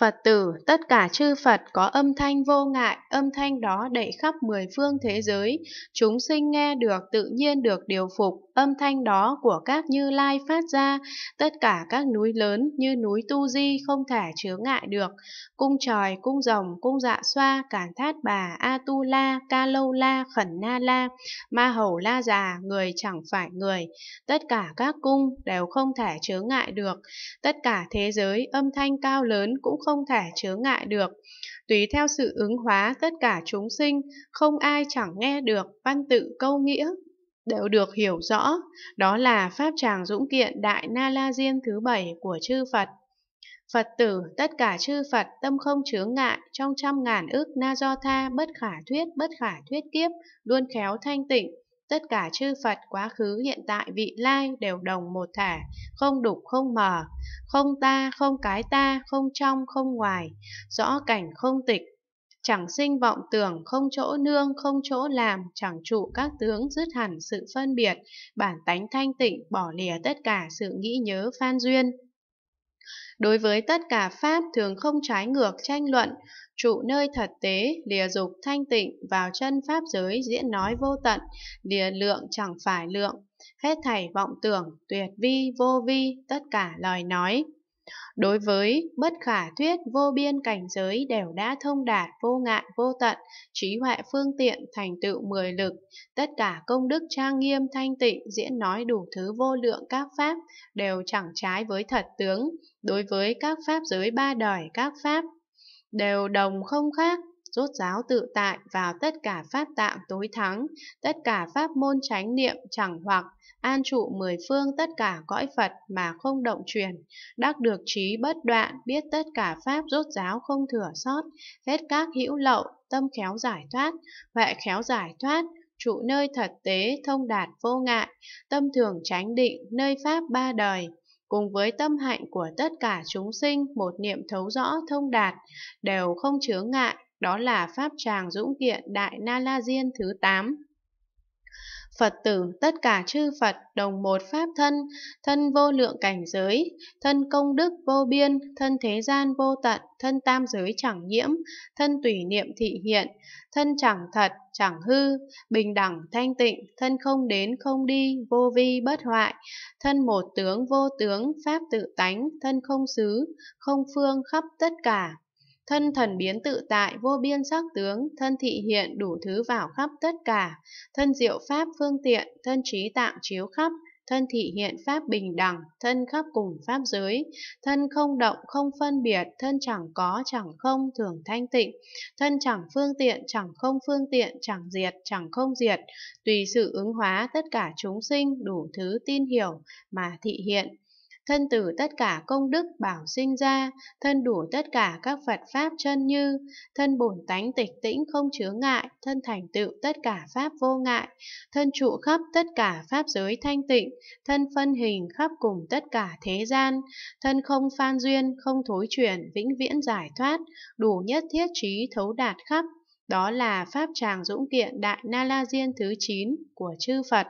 Phật tử, tất cả chư Phật có âm thanh vô ngại, âm thanh đó đậy khắp mười phương thế giới. Chúng sinh nghe được tự nhiên được điều phục, âm thanh đó của các như lai phát ra. Tất cả các núi lớn như núi Tu Di không thể chứa ngại được. Cung tròi, cung rồng, cung dạ xoa, cản thát bà, A Tu La, Ca Lâu La, Khẩn Na La, Ma Hầu La Già, người chẳng phải người. Tất cả các cung đều không thể chứa ngại được. Tất cả thế giới âm thanh cao lớn cũng không thể chướng ngại được. Tùy theo sự ứng hóa tất cả chúng sinh, không ai chẳng nghe được văn tự câu nghĩa, đều được hiểu rõ, đó là Pháp Tràng Dũng Kiện Đại Na La Diên thứ bảy của chư Phật. Phật tử, tất cả chư Phật tâm không chướng ngại, trong trăm ngàn ước na do tha bất khả thuyết bất khả thuyết kiếp, luôn khéo thanh tịnh, tất cả chư Phật quá khứ hiện tại vị lai đều đồng một thể, không đục không mờ, không ta, không cái ta, không trong, không ngoài, rõ cảnh không tịch, chẳng sinh vọng tưởng, không chỗ nương, không chỗ làm, chẳng trụ các tướng dứt hẳn sự phân biệt, bản tánh thanh tịnh, bỏ lìa tất cả sự nghĩ nhớ phan duyên. Đối với tất cả pháp thường không trái ngược tranh luận, trụ nơi thật tế, lìa dục thanh tịnh vào chân pháp giới diễn nói vô tận, lìa lượng chẳng phải lượng, hết thảy vọng tưởng, tuyệt vi vô vi, tất cả lời nói. Đối với bất khả thuyết vô biên cảnh giới đều đã thông đạt vô ngại vô tận, trí huệ phương tiện thành tựu mười lực, tất cả công đức trang nghiêm thanh tịnh diễn nói đủ thứ vô lượng các pháp đều chẳng trái với thật tướng, đối với các pháp giới ba đời các pháp đều đồng không khác, rốt ráo tự tại vào tất cả pháp tạng tối thắng, tất cả pháp môn chánh niệm chẳng hoặc, an trụ mười phương tất cả cõi Phật mà không động truyền, đắc được trí bất đoạn, biết tất cả pháp rốt ráo không thừa sót, hết các hữu lậu, tâm khéo giải thoát, huệ khéo giải thoát, trụ nơi thật tế thông đạt vô ngại, tâm thường tránh định nơi pháp ba đời cùng với tâm hạnh của tất cả chúng sinh một niệm thấu rõ thông đạt, đều không chướng ngại, đó là pháp tràng dũng kiện Đại Na La Diên thứ tám Phật tử tất cả chư Phật đồng một pháp thân, thân vô lượng cảnh giới, thân công đức vô biên, thân thế gian vô tận, thân tam giới chẳng nhiễm, thân tùy niệm thị hiện, thân chẳng thật, chẳng hư, bình đẳng thanh tịnh, thân không đến không đi, vô vi bất hoại, thân một tướng vô tướng, pháp tự tánh, thân không xứ, không phương khắp tất cả, Thân thần biến tự tại, vô biên sắc tướng, thân thị hiện đủ thứ vào khắp tất cả, thân diệu pháp phương tiện, thân trí tạm chiếu khắp, thân thị hiện pháp bình đẳng, thân khắp cùng pháp giới, thân không động không phân biệt, thân chẳng có chẳng không thường thanh tịnh, thân chẳng phương tiện chẳng không phương tiện chẳng diệt chẳng không diệt, tùy sự ứng hóa tất cả chúng sinh đủ thứ tin hiểu mà thị hiện thân từ tất cả công đức bảo sinh ra, thân đủ tất cả các Phật Pháp chân như, thân bổn tánh tịch tĩnh không chứa ngại, thân thành tựu tất cả Pháp vô ngại, thân trụ khắp tất cả Pháp giới thanh tịnh, thân phân hình khắp cùng tất cả thế gian, thân không phan duyên, không thối chuyển, vĩnh viễn giải thoát, đủ nhất thiết trí thấu đạt khắp. Đó là Pháp Tràng Dũng Kiện Đại Na La Diên thứ 9 của chư Phật.